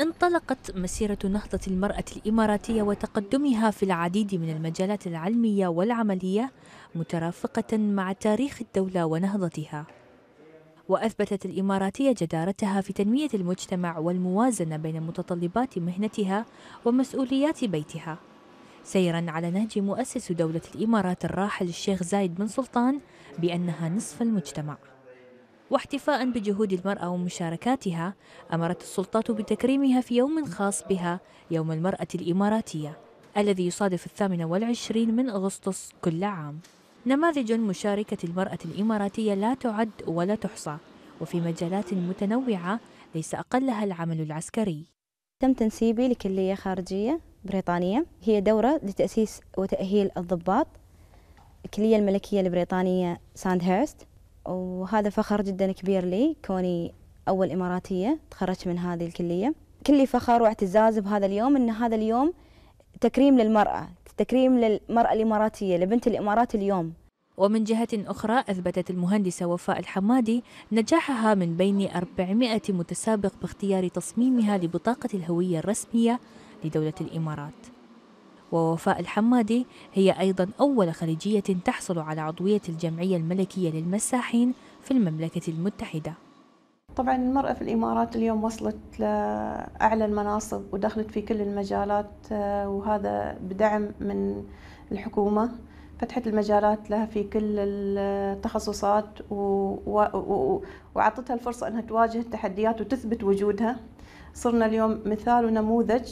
انطلقت مسيرة نهضة المرأة الإماراتية وتقدمها في العديد من المجالات العلمية والعملية مترافقة مع تاريخ الدولة ونهضتها. وأثبتت الإماراتية جدارتها في تنمية المجتمع والموازنة بين متطلبات مهنتها ومسؤوليات بيتها. سيرا على نهج مؤسس دولة الإمارات الراحل الشيخ زايد بن سلطان بأنها نصف المجتمع. واحتفاء بجهود المرأة ومشاركاتها أمرت السلطات بتكريمها في يوم خاص بها يوم المرأة الإماراتية الذي يصادف الثامن والعشرين من أغسطس كل عام نماذج مشاركة المرأة الإماراتية لا تعد ولا تحصى وفي مجالات متنوعة ليس أقلها العمل العسكري تم تنسيبي لكلية خارجية بريطانية هي دورة لتأسيس وتأهيل الضباط الكلية الملكية البريطانية ساندهيرست وهذا فخر جدا كبير لي كوني أول إماراتية تخرجت من هذه الكلية كلي فخر واعتزاز بهذا اليوم أن هذا اليوم تكريم للمرأة تكريم للمرأة الإماراتية لبنت الإمارات اليوم ومن جهة أخرى أثبتت المهندسة وفاء الحمادي نجاحها من بين 400 متسابق باختيار تصميمها لبطاقة الهوية الرسمية لدولة الإمارات ووفاء الحمادي هي أيضا أول خليجية تحصل على عضوية الجمعية الملكية للمساحين في المملكة المتحدة طبعا المرأة في الإمارات اليوم وصلت لأعلى المناصب ودخلت في كل المجالات آه، وهذا بدعم من الحكومة فتحت المجالات لها في كل التخصصات وعطتها الفرصة أنها تواجه التحديات وتثبت وجودها صرنا اليوم مثال ونموذج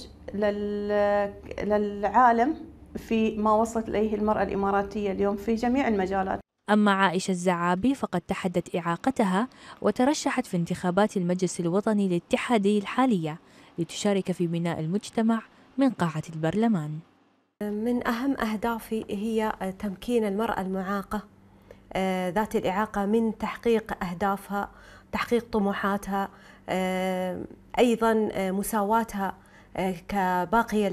للعالم في ما وصلت اليه المراه الاماراتيه اليوم في جميع المجالات. اما عائشه الزعابي فقد تحدت اعاقتها وترشحت في انتخابات المجلس الوطني الاتحادي الحاليه لتشارك في بناء المجتمع من قاعه البرلمان. من اهم اهدافي هي تمكين المراه المعاقه آه، ذات الاعاقه من تحقيق اهدافها تحقيق طموحاتها آه، ايضا آه، مساواتها آه، كباقي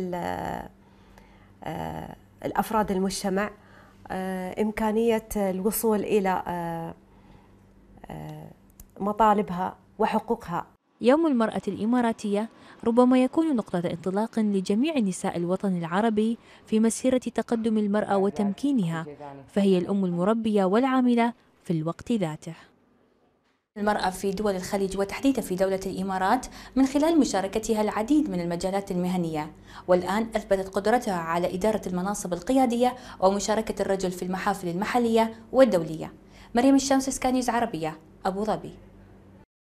الافراد المجتمع امكانيه الوصول الى مطالبها وحقوقها يوم المرأة الإماراتية ربما يكون نقطة انطلاق لجميع نساء الوطن العربي في مسيرة تقدم المرأة وتمكينها، فهي الأم المربية والعاملة في الوقت ذاته. المرأة في دول الخليج وتحديدا في دولة الإمارات من خلال مشاركتها العديد من المجالات المهنية والآن أثبتت قدرتها على إدارة المناصب القيادية ومشاركة الرجل في المحافل المحلية والدولية مريم الشمس سكانيوز عربية أبو ظبي